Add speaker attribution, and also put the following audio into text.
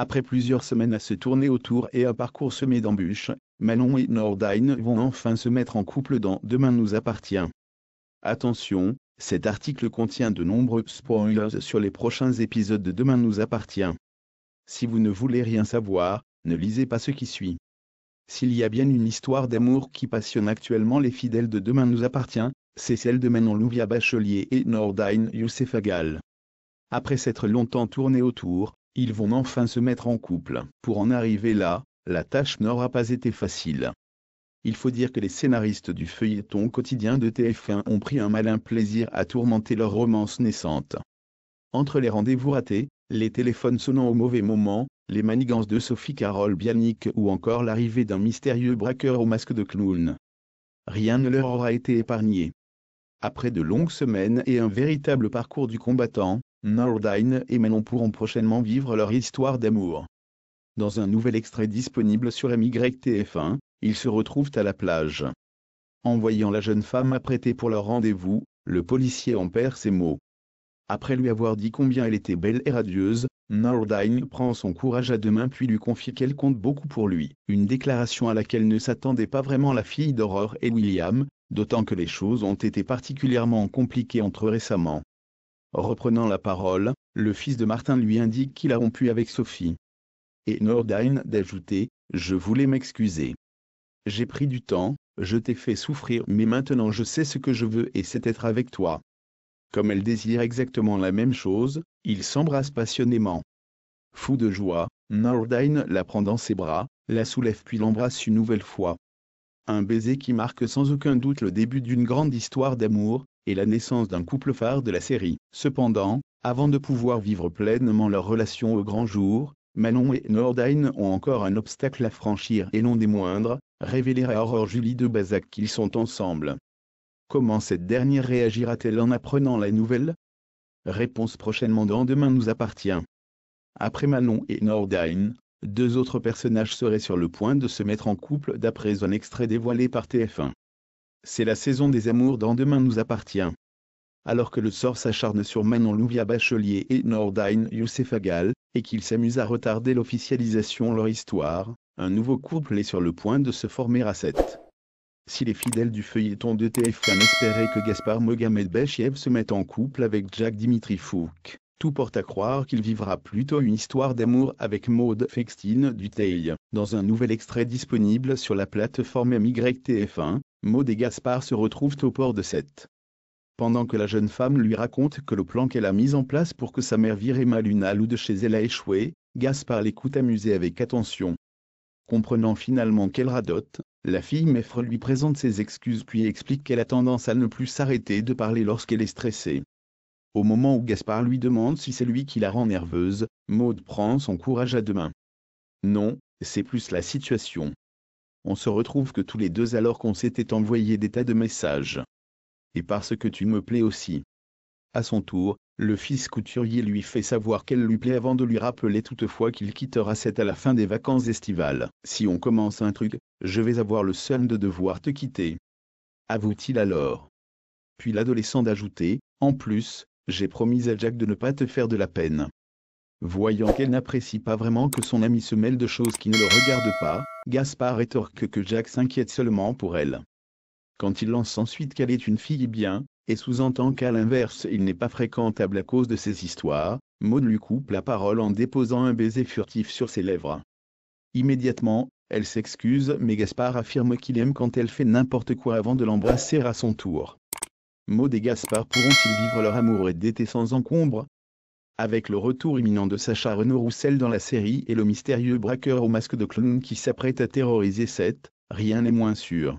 Speaker 1: Après plusieurs semaines à se tourner autour et à parcours semé d'embûches, Manon et Nordine vont enfin se mettre en couple dans Demain nous appartient. Attention, cet article contient de nombreux spoilers sur les prochains épisodes de Demain nous appartient. Si vous ne voulez rien savoir, ne lisez pas ce qui suit. S'il y a bien une histoire d'amour qui passionne actuellement les fidèles de Demain nous appartient, c'est celle de Manon Louvia Bachelier et Nordine Youssefagal. Après s'être longtemps tourné autour, ils vont enfin se mettre en couple. Pour en arriver là, la tâche n'aura pas été facile. Il faut dire que les scénaristes du feuilleton quotidien de TF1 ont pris un malin plaisir à tourmenter leur romance naissante. Entre les rendez-vous ratés, les téléphones sonnant au mauvais moment, les manigances de Sophie Carole Bianic ou encore l'arrivée d'un mystérieux braqueur au masque de clown. Rien ne leur aura été épargné. Après de longues semaines et un véritable parcours du combattant, Nordine et Manon pourront prochainement vivre leur histoire d'amour. Dans un nouvel extrait disponible sur MYTF1, ils se retrouvent à la plage. En voyant la jeune femme apprêtée pour leur rendez-vous, le policier en perd ses mots. Après lui avoir dit combien elle était belle et radieuse, Nordine prend son courage à deux mains puis lui confie qu'elle compte beaucoup pour lui, une déclaration à laquelle ne s'attendait pas vraiment la fille d'Aurore et William, d'autant que les choses ont été particulièrement compliquées entre eux récemment. Reprenant la parole, le fils de Martin lui indique qu'il a rompu avec Sophie. Et Nordine d'ajouter, je voulais m'excuser. J'ai pris du temps, je t'ai fait souffrir mais maintenant je sais ce que je veux et c'est être avec toi. Comme elle désire exactement la même chose, ils s'embrassent passionnément. Fou de joie, Nordine la prend dans ses bras, la soulève puis l'embrasse une nouvelle fois. Un baiser qui marque sans aucun doute le début d'une grande histoire d'amour, et la naissance d'un couple phare de la série. Cependant, avant de pouvoir vivre pleinement leur relation au grand jour, Manon et Nordine ont encore un obstacle à franchir et non des moindres, révéler à Aurore Julie de Bazac qu'ils sont ensemble. Comment cette dernière réagira-t-elle en apprenant la nouvelle Réponse prochainement dans Demain nous appartient. Après Manon et Nordine, deux autres personnages seraient sur le point de se mettre en couple d'après un extrait dévoilé par TF1. C'est la saison des amours dans Demain nous appartient. Alors que le sort s'acharne sur Manon Louvia Bachelier et Nordine Agal, et qu'ils s'amusent à retarder l'officialisation leur histoire, un nouveau couple est sur le point de se former à 7. Si les fidèles du feuilleton de TF1 espéraient que Gaspard Mogamed Bechiev se mette en couple avec Jack Dimitri Fouque, tout porte à croire qu'il vivra plutôt une histoire d'amour avec Maude Fextine Tail dans un nouvel extrait disponible sur la plateforme MYTF1, Maud et Gaspard se retrouvent au port de Sète. Pendant que la jeune femme lui raconte que le plan qu'elle a mis en place pour que sa mère vire Emma Lunal ou de chez elle a échoué, Gaspard l'écoute amusé avec attention. Comprenant finalement qu'elle radote, la fille Meffre lui présente ses excuses puis explique qu'elle a tendance à ne plus s'arrêter de parler lorsqu'elle est stressée. Au moment où Gaspard lui demande si c'est lui qui la rend nerveuse, Maud prend son courage à deux mains. Non, c'est plus la situation on se retrouve que tous les deux alors qu'on s'était envoyé des tas de messages. Et parce que tu me plais aussi. À son tour, le fils couturier lui fait savoir qu'elle lui plaît avant de lui rappeler toutefois qu'il quittera cette à la fin des vacances estivales. Si on commence un truc, je vais avoir le seul de devoir te quitter. Avoue-t-il alors. Puis l'adolescent d'ajouter, en plus, j'ai promis à Jack de ne pas te faire de la peine. Voyant qu'elle n'apprécie pas vraiment que son ami se mêle de choses qui ne le regardent pas, Gaspard rétorque que Jack s'inquiète seulement pour elle. Quand il lance ensuite qu'elle est une fille bien, et sous-entend qu'à l'inverse il n'est pas fréquentable à cause de ses histoires, Maud lui coupe la parole en déposant un baiser furtif sur ses lèvres. Immédiatement, elle s'excuse mais Gaspard affirme qu'il aime quand elle fait n'importe quoi avant de l'embrasser à son tour. Maud et Gaspard pourront-ils vivre leur amour et d'été sans encombre avec le retour imminent de Sacha Renaud Roussel dans la série et le mystérieux braqueur au masque de clown qui s'apprête à terroriser Seth, rien n'est moins sûr.